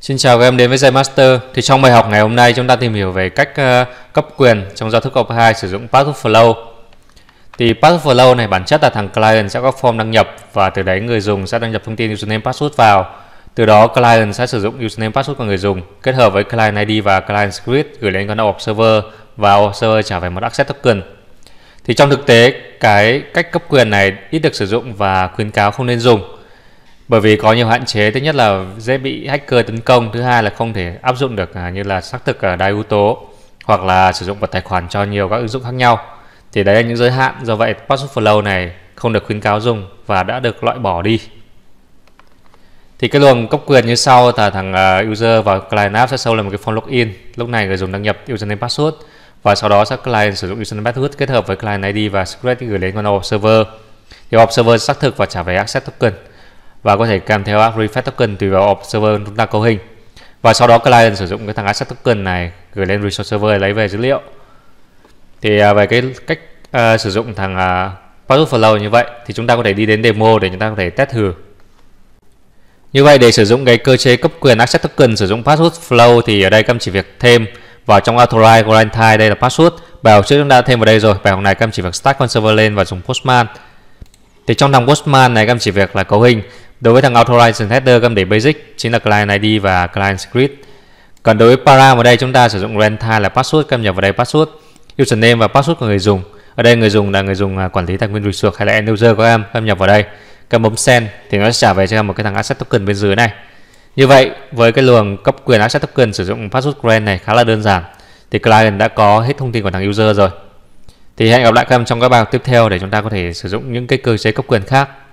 Xin chào các em đến với dạy Master. Thì trong bài học ngày hôm nay chúng ta tìm hiểu về cách uh, cấp quyền trong giao thức op 2 sử dụng path flow. Thì path flow này bản chất là thằng client sẽ có form đăng nhập và từ đấy người dùng sẽ đăng nhập thông tin username password vào. Từ đó client sẽ sử dụng username password của người dùng kết hợp với client ID và client script gửi lên con op server và server trả về một access token. Thì trong thực tế cái cách cấp quyền này ít được sử dụng và khuyến cáo không nên dùng bởi vì có nhiều hạn chế thứ nhất là dễ bị hacker tấn công thứ hai là không thể áp dụng được à, như là xác thực à, đa yếu tố hoặc là sử dụng một tài khoản cho nhiều các ứng dụng khác nhau thì đấy là những giới hạn do vậy password flow này không được khuyến cáo dùng và đã được loại bỏ đi thì cái luồng cấp quyền như sau là thằng à, user và client app sẽ sâu là một cái form login lúc này người dùng đăng nhập username password và sau đó sẽ client sử dụng username password kết hợp với client id và secret gửi lên con server thì họp server xác thực và trả về access token và có thể kèm theo refresh token tùy vào server chúng ta cấu hình và sau đó client sử dụng cái thằng asset token này gửi lên resource server để lấy về dữ liệu thì à, về cái cách à, sử dụng thằng à, Product Flow như vậy thì chúng ta có thể đi đến demo để chúng ta có thể test thử như vậy để sử dụng cái cơ chế cấp quyền access token sử dụng password flow thì ở đây các em chỉ việc thêm vào trong authorize quarantine đây là password bài học trước chúng ta thêm vào đây rồi bài học này các em chỉ việc start con server lên và dùng postman thì trong thằng postman này các em chỉ việc là cấu hình Đối với thằng Authorization Header, các em để Basic chính là Client ID và Client Script. Còn đối với Param ở đây chúng ta sử dụng Runtime là Password, các nhập vào đây Password, Username và Password của người dùng. Ở đây người dùng là người dùng à, quản lý tài nguyên resource hay là End User của em, các nhập vào đây. Các bấm Send thì nó sẽ trả về cho em một cái thằng Asset Token bên dưới này. Như vậy, với cái luồng cấp quyền Asset Token sử dụng Password Grant này khá là đơn giản. Thì client đã có hết thông tin của thằng user rồi. Thì hẹn gặp lại các em trong các bài học tiếp theo để chúng ta có thể sử dụng những cái cơ chế cấp quyền khác.